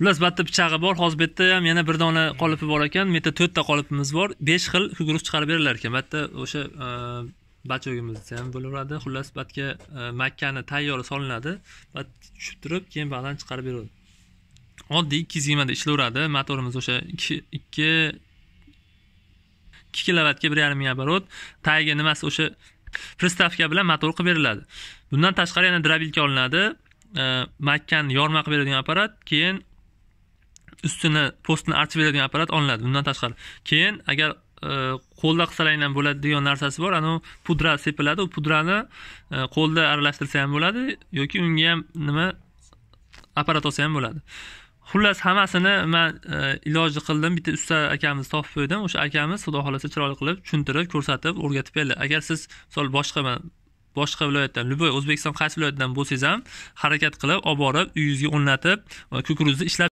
xullas bu yerda pichog'i bor hozir bu yerda ham yana bir dona qolipi bor ekan bu yerda to'rtta qolipimiz bor besh xil guruch chiqarib berilar ekan bu yerda o'sha e, bachogimiz desa ham bo'laveradi xullas bu yerga e, makkani tayyori solinadi tushib turib keyin bag'dan chiqarib beradi oddiy ikki yuz yigirmada ishlayveradi motorimiz o'sha ikki ikki kilovatga bir yarim ming оборот tagiga nimasi o'sha приставка bilan motor qilib beriladi bundan tashqari yana drabilka olinadi e, makkani yorma qilib beradigan apparat keyin ustini postini archib beradigan apparat olinadi bundan tashqari keyin agar e, qo'lda qilsalang bo'ladi degan narsasi bor anavi pudra sepiladi u pudrani e, qo'lda aralashtirsa ham bo'ladi yoki unga ham nima apparat olsa ham bo'ladi xullas hammasini man e, iloji qildim bitta usta akamiz topib qo'ydim o'sha akamiz xudo xohlasa chiroyli qilib tushuntirib ko'rsatib o'rgatib berdi agar siz misol boshqa boshqa viloyatdan любой o'zbekiston qaysi viloyatdan bo'lsangiz ham harakat qilib olib borib uyingizga o'rnatib kukuruzni ishlab